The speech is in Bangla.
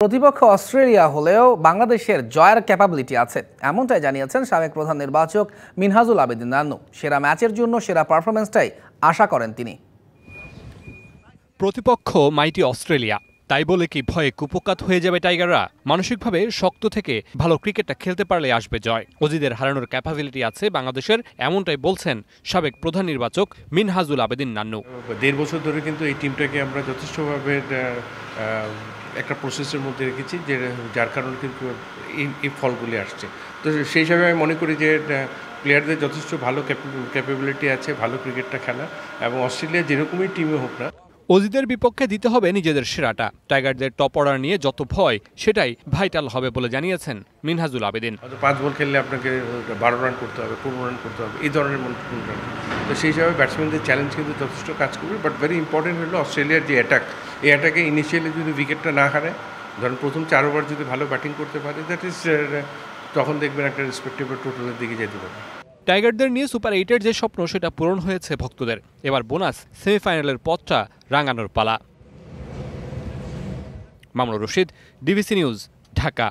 প্রতিপক্ষ অস্ট্রেলিয়া হলেও বাংলাদেশের জয়ের ক্যাপাবিলিটি আছে এমনটাই জানিয়েছেন সাবেক প্রধান নির্বাচক মিনহাজুল আবেদিন নান্নু সেরা ম্যাচের জন্য সেরা পারফরমেন্সটাই আশা করেন তিনি প্রতিপক্ষ মাইটি অস্ট্রেলিয়া তাই বলে কি ভয়ে কুপকাত হয়ে যাবে টাইগাররা মানসিকভাবে শক্ত থেকে ভালো ক্রিকেটটা খেলতে পারলে আসবে জয় অজিদের হারানোর ক্যাপাবিলিটি আছে বাংলাদেশের এমনটাই বলছেন সাবেক প্রধান নির্বাচক মিনহাজুল আবেদিন নান্নু দেড় বছর ধরে কিন্তু এই টিমটাকে আমরা যথেষ্টভাবে একটা প্রসেসের মধ্যে রেখেছি যে যার কারণে কিন্তু এই ফলগুলি আসছে তো সেই হিসাবে আমি মনে করি যে প্লেয়ারদের যথেষ্ট ভালো ক্যাপাবিলিটি আছে ভালো ক্রিকেটটা খেলা এবং অস্ট্রেলিয়া যেরকমই টিমে হোক না অজিদের বিপক্ষে দিতে হবে নিজেদের সেরাটা টাইগারদের টপ অর্ডার নিয়ে যত ভয় সেটাই ভাইটাল হবে বলে জানিয়েছেন মিনহাজুল আবেদিন পাঁচ বল খেললে আপনাকে বারো রান করতে হবে পনেরো রান করতে হবে এই ধরনের রান তো সেই হিসাবে ব্যাটসম্যানদের চ্যালেঞ্জ কিন্তু যথেষ্ট কাজ করবে বাট ভেরি ইম্পর্টেন্ট হলো অস্ট্রেলিয়ার যে অ্যাটাক এই অ্যাটাকে ইনিশিয়ালি যদি উইকেটটা না হারে ধরেন প্রথম চার ওভার যদি ভালো ব্যাটিং করতে পারে দ্যাট ইজ তখন দেখবেন একটা রেসপেক্টেবল টোটালের দিকে যেতে পারে টাইগারদের নিয়ে সুপার এইটের যে স্বপ্ন সেটা পূরণ হয়েছে ভক্তদের এবার বোনাস সেমিফাইনালের পথটা রাঙানোর পালা মামলুর রশিদ ডিবিসি নিউজ ঢাকা